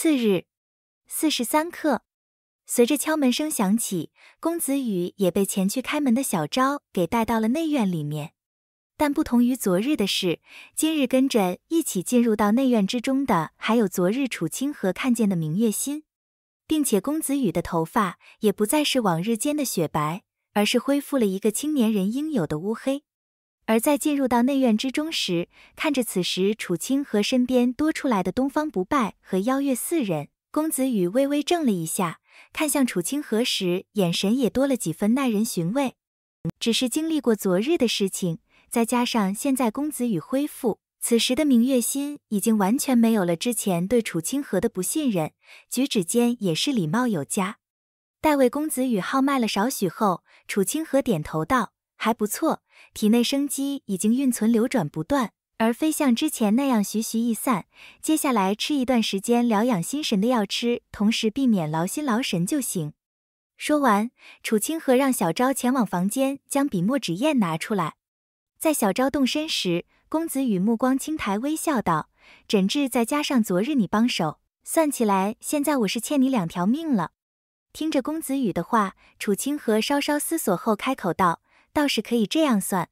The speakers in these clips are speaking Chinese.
次日，四时三刻，随着敲门声响起，公子羽也被前去开门的小昭给带到了内院里面。但不同于昨日的事，今日跟着一起进入到内院之中的，还有昨日楚清河看见的明月心，并且公子羽的头发也不再是往日间的雪白，而是恢复了一个青年人应有的乌黑。而在进入到内院之中时，看着此时楚清河身边多出来的东方不败和邀月四人，公子羽微微怔了一下，看向楚清河时眼神也多了几分耐人寻味。只是经历过昨日的事情，再加上现在公子羽恢复，此时的明月心已经完全没有了之前对楚清河的不信任，举止间也是礼貌有加。待为公子羽号脉了少许后，楚清河点头道。还不错，体内生机已经运存流转不断，而非像之前那样徐徐易散。接下来吃一段时间疗养心神的药吃，同时避免劳心劳神就行。说完，楚清河让小昭前往房间将笔墨纸砚拿出来。在小昭动身时，公子羽目光轻抬，微笑道：“诊治再加上昨日你帮手，算起来现在我是欠你两条命了。”听着公子羽的话，楚清河稍稍思索后开口道。倒是可以这样算。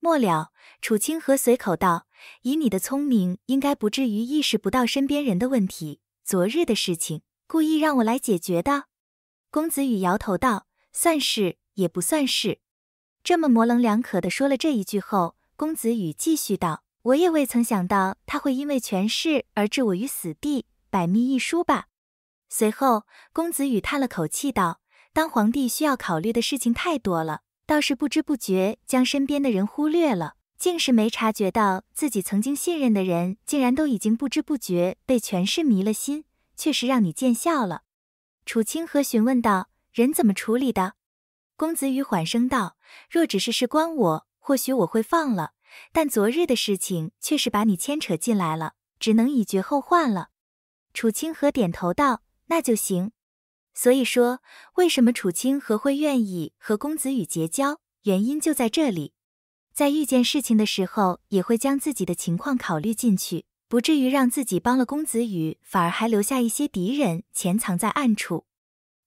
末了，楚清河随口道：“以你的聪明，应该不至于意识不到身边人的问题。昨日的事情，故意让我来解决的。”公子羽摇头道：“算是，也不算是。”这么模棱两可的说了这一句后，公子羽继续道：“我也未曾想到他会因为权势而置我于死地，百密一疏吧。”随后，公子羽叹了口气道：“当皇帝需要考虑的事情太多了。”倒是不知不觉将身边的人忽略了，竟是没察觉到自己曾经信任的人，竟然都已经不知不觉被权势迷了心，确实让你见笑了。楚清河询问道：“人怎么处理的？”公子羽缓声道：“若只是事关我，或许我会放了，但昨日的事情却是把你牵扯进来了，只能以绝后患了。”楚清河点头道：“那就行。”所以说，为什么楚清河会愿意和公子羽结交？原因就在这里，在遇见事情的时候，也会将自己的情况考虑进去，不至于让自己帮了公子羽，反而还留下一些敌人潜藏在暗处。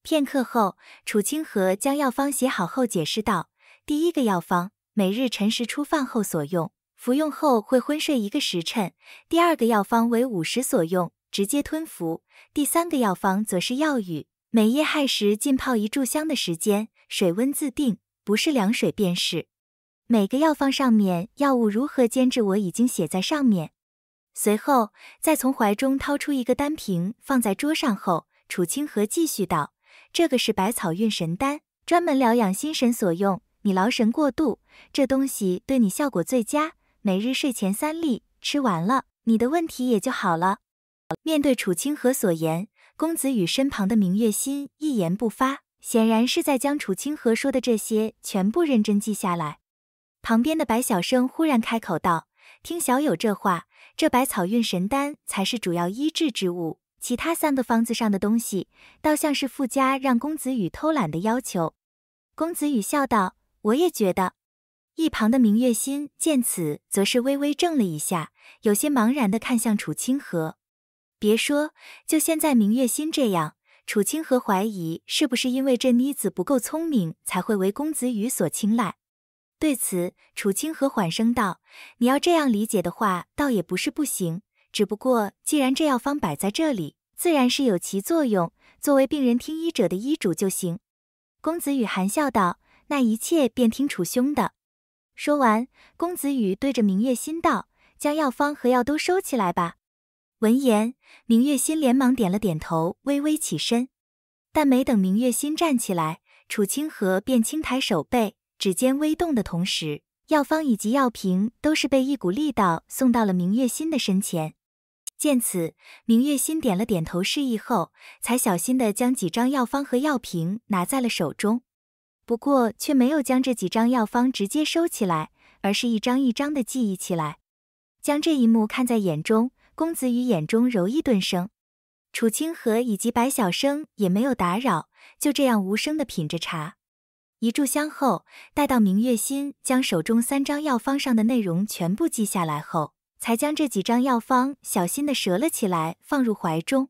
片刻后，楚清河将药方写好后解释道：“第一个药方，每日辰时初饭后所用，服用后会昏睡一个时辰；第二个药方为午时所用，直接吞服；第三个药方则是药浴。”每夜亥时浸泡一炷香的时间，水温自定，不是凉水便是。每个药方上面药物如何煎制我已经写在上面。随后再从怀中掏出一个丹瓶放在桌上后，楚清河继续道：“这个是百草运神丹，专门疗养心神所用。你劳神过度，这东西对你效果最佳。每日睡前三粒，吃完了你的问题也就好了。”面对楚清河所言。公子羽身旁的明月心一言不发，显然是在将楚清河说的这些全部认真记下来。旁边的白小生忽然开口道：“听小友这话，这百草运神丹才是主要医治之物，其他三个方子上的东西，倒像是附加让公子羽偷懒的要求。”公子羽笑道：“我也觉得。”一旁的明月心见此，则是微微怔了一下，有些茫然地看向楚清河。别说，就现在，明月心这样，楚清河怀疑是不是因为这妮子不够聪明才会为公子羽所青睐。对此，楚清河缓声道：“你要这样理解的话，倒也不是不行。只不过，既然这药方摆在这里，自然是有其作用，作为病人听医者的医嘱就行。”公子羽含笑道：“那一切便听楚兄的。”说完，公子羽对着明月心道：“将药方和药都收起来吧。”闻言，明月心连忙点了点头，微微起身。但没等明月心站起来，楚清河便轻抬手背，指尖微动的同时，药方以及药瓶都是被一股力道送到了明月心的身前。见此，明月心点了点头示意后，才小心的将几张药方和药瓶拿在了手中。不过，却没有将这几张药方直接收起来，而是一张一张的记忆起来。将这一幕看在眼中。公子羽眼中柔意顿生，楚清河以及白晓生也没有打扰，就这样无声的品着茶。一炷香后，待到明月心将手中三张药方上的内容全部记下来后，才将这几张药方小心的折了起来，放入怀中。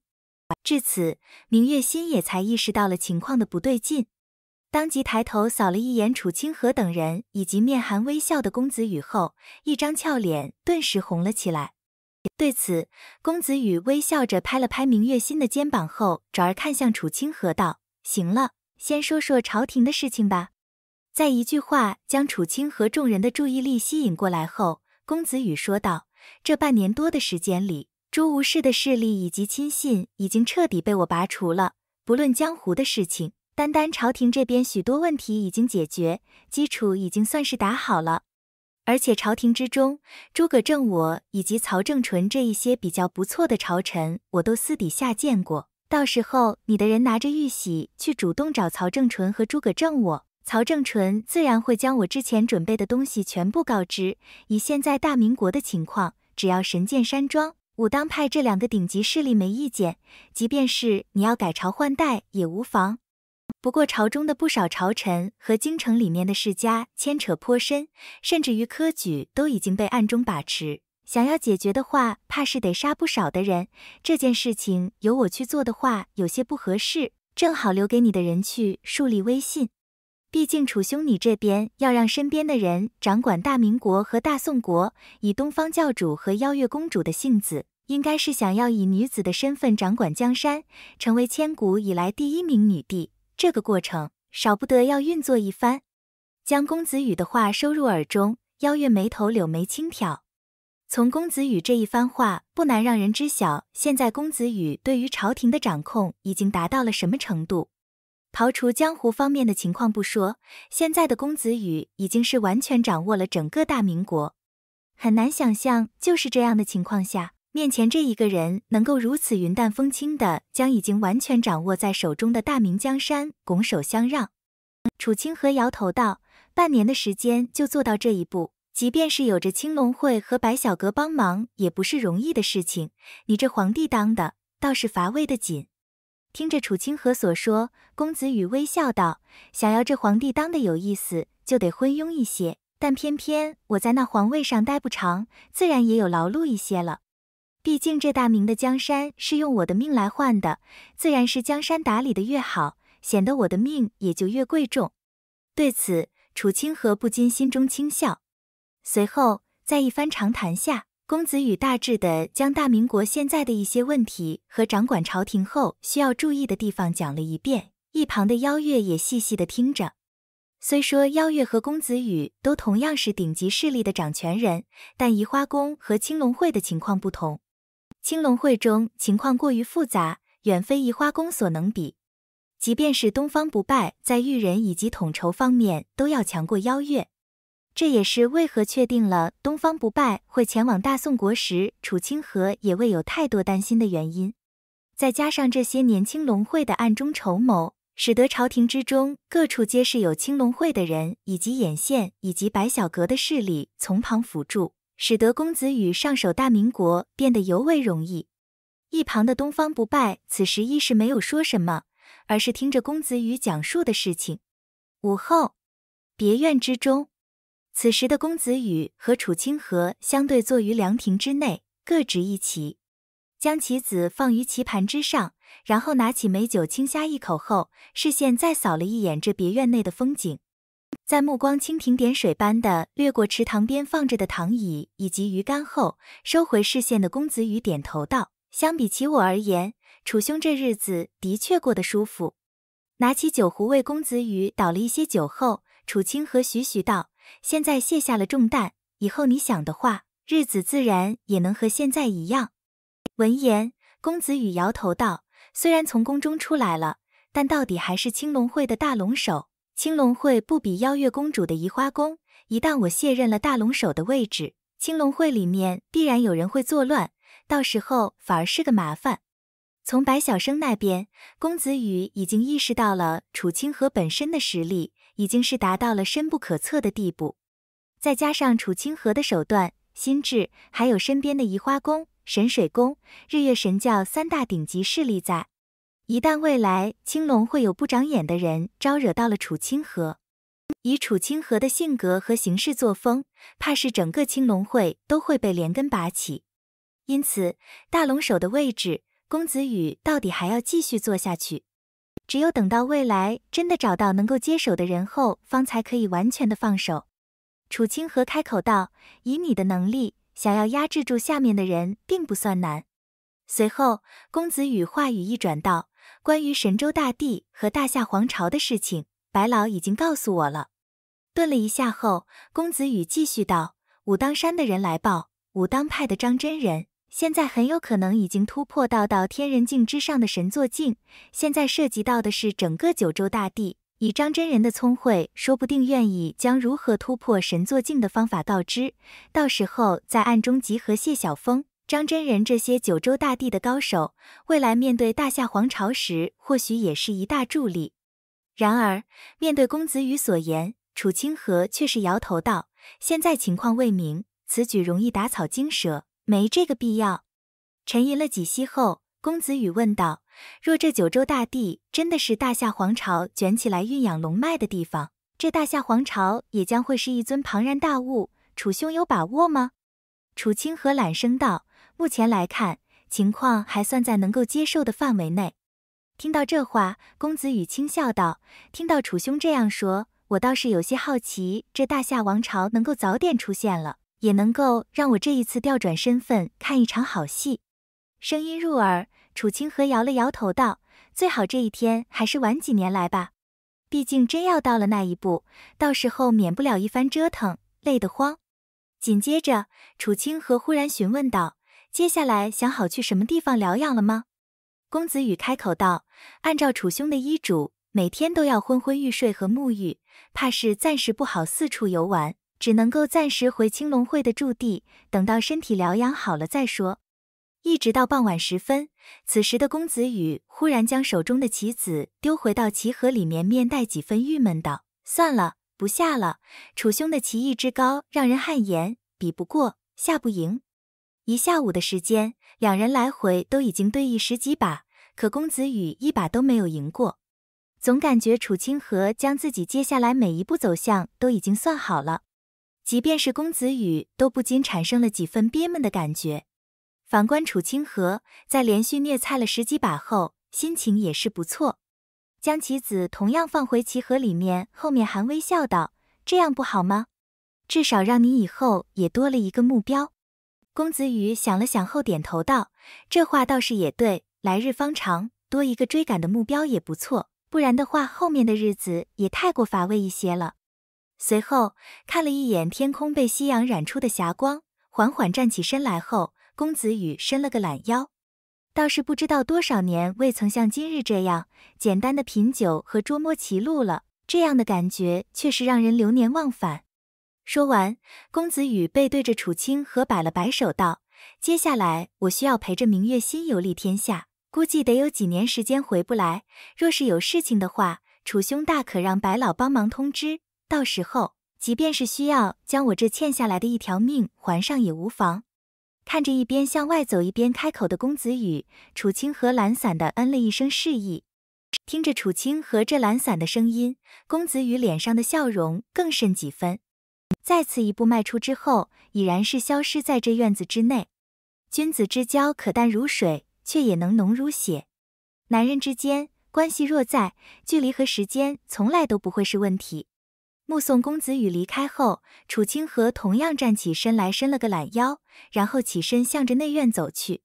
至此，明月心也才意识到了情况的不对劲，当即抬头扫了一眼楚清河等人以及面含微笑的公子羽后，一张俏脸顿时红了起来。对此，公子羽微笑着拍了拍明月心的肩膀，后转而看向楚清河道：“行了，先说说朝廷的事情吧。”在一句话将楚清河众人的注意力吸引过来后，公子羽说道：“这半年多的时间里，朱无事的势力以及亲信已经彻底被我拔除了。不论江湖的事情，单单朝廷这边许多问题已经解决，基础已经算是打好了。”而且朝廷之中，诸葛正我以及曹正淳这一些比较不错的朝臣，我都私底下见过。到时候你的人拿着玉玺去主动找曹正淳和诸葛正我，曹正淳自然会将我之前准备的东西全部告知。以现在大明国的情况，只要神剑山庄、武当派这两个顶级势力没意见，即便是你要改朝换代也无妨。不过朝中的不少朝臣和京城里面的世家牵扯颇深，甚至于科举都已经被暗中把持。想要解决的话，怕是得杀不少的人。这件事情由我去做的话，有些不合适，正好留给你的人去树立威信。毕竟楚兄，你这边要让身边的人掌管大明国和大宋国，以东方教主和邀月公主的性子，应该是想要以女子的身份掌管江山，成为千古以来第一名女帝。这个过程少不得要运作一番，将公子羽的话收入耳中。邀月眉头柳眉轻挑，从公子羽这一番话，不难让人知晓，现在公子羽对于朝廷的掌控已经达到了什么程度。刨除江湖方面的情况不说，现在的公子羽已经是完全掌握了整个大明国，很难想象，就是这样的情况下。面前这一个人能够如此云淡风轻地将已经完全掌握在手中的大明江山拱手相让，楚清河摇头道：“半年的时间就做到这一步，即便是有着青龙会和白小阁帮忙，也不是容易的事情。你这皇帝当的倒是乏味的紧。”听着楚清河所说，公子羽微笑道：“想要这皇帝当的有意思，就得昏庸一些。但偏偏我在那皇位上待不长，自然也有劳碌一些了。”毕竟这大明的江山是用我的命来换的，自然是江山打理的越好，显得我的命也就越贵重。对此，楚清河不禁心中轻笑。随后，在一番长谈下，公子羽大致的将大明国现在的一些问题和掌管朝廷后需要注意的地方讲了一遍。一旁的邀月也细细的听着。虽说邀月和公子羽都同样是顶级势力的掌权人，但移花宫和青龙会的情况不同。青龙会中情况过于复杂，远非移花宫所能比。即便是东方不败，在育人以及统筹方面都要强过邀月。这也是为何确定了东方不败会前往大宋国时，楚清河也未有太多担心的原因。再加上这些年青龙会的暗中筹谋，使得朝廷之中各处皆是有青龙会的人以及眼线，以及白小阁的势力从旁辅助。使得公子羽上手大明国变得尤为容易。一旁的东方不败此时亦是没有说什么，而是听着公子羽讲述的事情。午后，别院之中，此时的公子羽和楚清河相对坐于凉亭之内，各执一棋，将棋子放于棋盘之上，然后拿起美酒轻呷一口后，视线再扫了一眼这别院内的风景。在目光蜻蜓点水般的掠过池塘边放着的躺椅以及鱼竿后，收回视线的公子羽点头道：“相比起我而言，楚兄这日子的确过得舒服。”拿起酒壶为公子羽倒了一些酒后，楚清河徐徐道：“现在卸下了重担，以后你想的话，日子自然也能和现在一样。”闻言，公子羽摇头道：“虽然从宫中出来了，但到底还是青龙会的大龙首。”青龙会不比邀月公主的移花宫，一旦我卸任了大龙首的位置，青龙会里面必然有人会作乱，到时候反而是个麻烦。从白晓生那边，公子羽已经意识到了楚清河本身的实力已经是达到了深不可测的地步，再加上楚清河的手段、心智，还有身边的移花宫、神水宫、日月神教三大顶级势力在。一旦未来青龙会有不长眼的人招惹到了楚清河，以楚清河的性格和行事作风，怕是整个青龙会都会被连根拔起。因此，大龙首的位置，公子羽到底还要继续做下去。只有等到未来真的找到能够接手的人后，方才可以完全的放手。楚清河开口道：“以你的能力，想要压制住下面的人，并不算难。”随后，公子羽话语一转道。关于神州大地和大夏皇朝的事情，白老已经告诉我了。顿了一下后，公子羽继续道：“武当山的人来报，武当派的张真人现在很有可能已经突破到到天人境之上的神作境。现在涉及到的是整个九州大地，以张真人的聪慧，说不定愿意将如何突破神作境的方法告知。到时候在暗中集合谢晓峰。”张真人这些九州大地的高手，未来面对大夏皇朝时，或许也是一大助力。然而，面对公子羽所言，楚清河却是摇头道：“现在情况未明，此举容易打草惊蛇，没这个必要。”沉吟了几息后，公子羽问道：“若这九州大地真的是大夏皇朝卷起来运养龙脉的地方，这大夏皇朝也将会是一尊庞然大物。楚兄有把握吗？”楚清河懒声道。目前来看，情况还算在能够接受的范围内。听到这话，公子羽轻笑道：“听到楚兄这样说，我倒是有些好奇，这大夏王朝能够早点出现了，也能够让我这一次调转身份看一场好戏。”声音入耳，楚清河摇了摇头道：“最好这一天还是晚几年来吧，毕竟真要到了那一步，到时候免不了一番折腾，累得慌。”紧接着，楚清河忽然询问道。接下来想好去什么地方疗养了吗？公子羽开口道：“按照楚兄的医嘱，每天都要昏昏欲睡和沐浴，怕是暂时不好四处游玩，只能够暂时回青龙会的驻地，等到身体疗养好了再说。”一直到傍晚时分，此时的公子羽忽然将手中的棋子丢回到棋盒里面，面带几分郁闷道：“算了，不下了。楚兄的棋艺之高，让人汗颜，比不过，下不赢。”一下午的时间，两人来回都已经对弈十几把，可公子羽一把都没有赢过，总感觉楚清河将自己接下来每一步走向都已经算好了，即便是公子羽都不禁产生了几分憋闷的感觉。反观楚清河，在连续虐菜了十几把后，心情也是不错，将棋子同样放回棋盒里面，后面含微笑道：“这样不好吗？至少让你以后也多了一个目标。”公子羽想了想后，点头道：“这话倒是也对，来日方长，多一个追赶的目标也不错。不然的话，后面的日子也太过乏味一些了。”随后看了一眼天空被夕阳染出的霞光，缓缓站起身来后，公子羽伸了个懒腰，倒是不知道多少年未曾像今日这样简单的品酒和捉摸棋路了。这样的感觉确实让人流年忘返。说完，公子羽背对着楚清河摆了摆手，道：“接下来我需要陪着明月心游历天下，估计得有几年时间回不来。若是有事情的话，楚兄大可让白老帮忙通知。到时候，即便是需要将我这欠下来的一条命还上也无妨。”看着一边向外走一边开口的公子羽，楚清河懒散的嗯了一声，示意。听着楚清河这懒散的声音，公子羽脸上的笑容更甚几分。再次一步迈出之后，已然是消失在这院子之内。君子之交可淡如水，却也能浓如血。男人之间关系若在，距离和时间从来都不会是问题。目送公子羽离开后，楚清河同样站起身来，伸了个懒腰，然后起身向着内院走去。